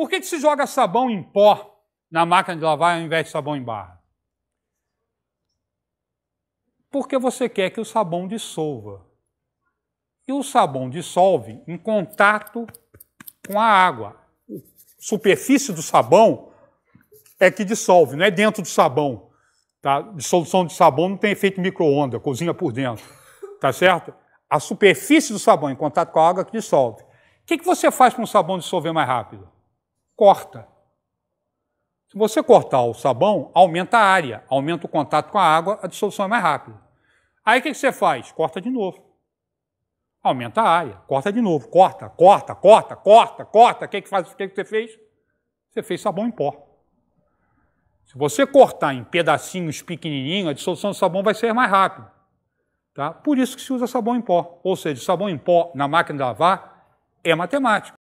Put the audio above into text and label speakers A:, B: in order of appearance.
A: Por que, que se joga sabão em pó na máquina de lavar ao invés de sabão em barra? Porque você quer que o sabão dissolva. E o sabão dissolve em contato com a água. A superfície do sabão é que dissolve, não é dentro do sabão. Tá? Dissolução de sabão não tem efeito micro-onda, cozinha por dentro. Tá certo? A superfície do sabão em contato com a água é que dissolve. O que, que você faz para um sabão dissolver mais rápido? corta. Se você cortar o sabão, aumenta a área, aumenta o contato com a água, a dissolução é mais rápida. Aí o que você faz? Corta de novo. Aumenta a área, corta de novo, corta, corta, corta, corta, corta. O que, que, faz, o que, que você fez? Você fez sabão em pó. Se você cortar em pedacinhos pequenininhos, a dissolução do sabão vai ser mais rápida. Tá? Por isso que se usa sabão em pó. Ou seja, sabão em pó na máquina de lavar é matemática.